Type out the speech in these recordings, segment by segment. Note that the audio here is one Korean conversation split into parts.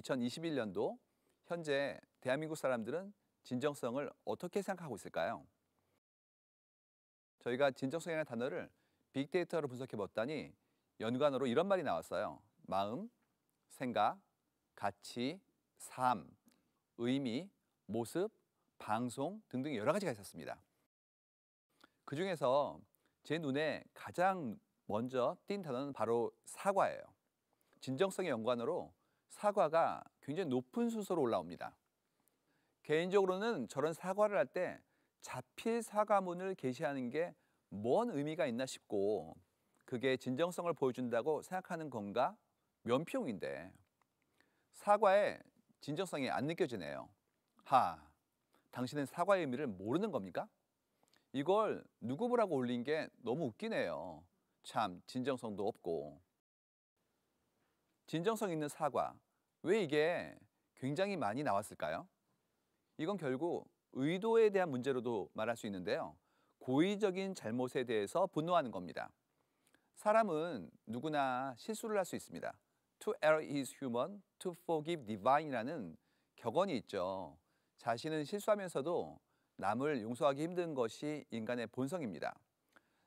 2021년도 현재 대한민국 사람들은 진정성을 어떻게 생각하고 있을까요? 저희가 진정성이라는 단어를 빅데이터로 분석해 봤더니 연관어로 이런 말이 나왔어요. 마음, 생각, 가치, 삶, 의미, 모습, 방송 등등 여러 가지가 있었습니다. 그 중에서 제 눈에 가장 먼저 띈 단어는 바로 사과예요. 진정성의 연관으로 사과가 굉장히 높은 순서로 올라옵니다. 개인적으로는 저런 사과를 할 때 자필 사과문을 게시하는 게 뭔 의미가 있나 싶고 그게 진정성을 보여준다고 생각하는 건가 면피용인데 사과의 진정성이 안 느껴지네요. 하, 당신은 사과의 의미를 모르는 겁니까? 이걸 누구 보라고 올린 게 너무 웃기네요. 참 진정성도 없고. 진정성 있는 사과, 왜 이게 굉장히 많이 나왔을까요? 이건 결국 의도에 대한 문제로도 말할 수 있는데요. 고의적인 잘못에 대해서 분노하는 겁니다. 사람은 누구나 실수를 할 수 있습니다. To err is human, to forgive divine이라는 격언이 있죠. 자신은 실수하면서도 남을 용서하기 힘든 것이 인간의 본성입니다.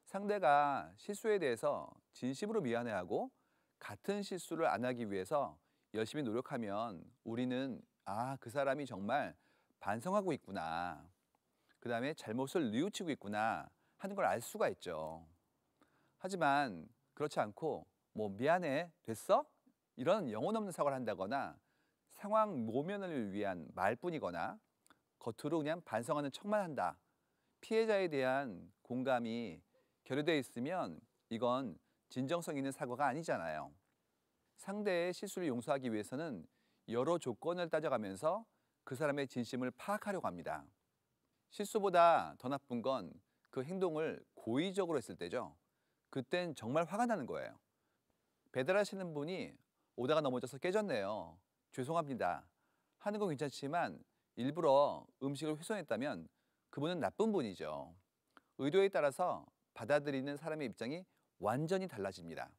상대가 실수에 대해서 진심으로 미안해하고 같은 실수를 안 하기 위해서 열심히 노력하면 우리는 아, 그 사람이 정말 반성하고 있구나. 그 다음에 잘못을 뉘우치고 있구나 하는 걸 알 수가 있죠. 하지만 그렇지 않고 뭐 미안해, 됐어? 이런 영혼 없는 사과를 한다거나 상황 모면을 위한 말뿐이거나 겉으로 그냥 반성하는 척만 한다. 피해자에 대한 공감이 결여되어 있으면 이건 진정성 있는 사과가 아니잖아요. 상대의 실수를 용서하기 위해서는 여러 조건을 따져가면서 그 사람의 진심을 파악하려고 합니다. 실수보다 더 나쁜 건 그 행동을 고의적으로 했을 때죠. 그땐 정말 화가 나는 거예요. 배달하시는 분이 오다가 넘어져서 깨졌네요. 죄송합니다. 하는 건 괜찮지만 일부러 음식을 훼손했다면 그분은 나쁜 분이죠. 의도에 따라서 받아들이는 사람의 입장이 완전히 달라집니다.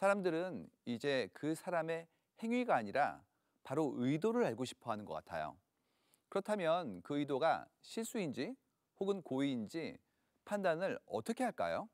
사람들은 이제 그 사람의 행위가 아니라 바로 의도를 알고 싶어 하는 것 같아요. 그렇다면 그 의도가 실수인지 혹은 고의인지 판단을 어떻게 할까요?